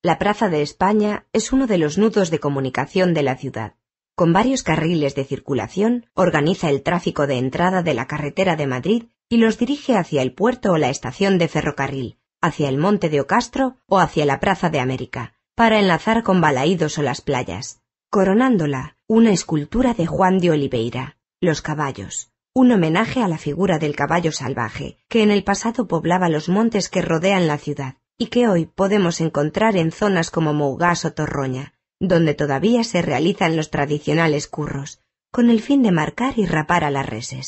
La Plaza de España es uno de los nudos de comunicación de la ciudad. Con varios carriles de circulación, organiza el tráfico de entrada de la carretera de Madrid y los dirige hacia el puerto o la estación de ferrocarril, hacia el Monte de Ocastro o hacia la Plaza de América, para enlazar con Balaídos o las playas. Coronándola, una escultura de Juan de Oliveira, Los caballos, un homenaje a la figura del caballo salvaje, que en el pasado poblaba los montes que rodean la ciudad y que hoy podemos encontrar en zonas como Mougas o Torroña, donde todavía se realizan los tradicionales curros, con el fin de marcar y rapar a las reses.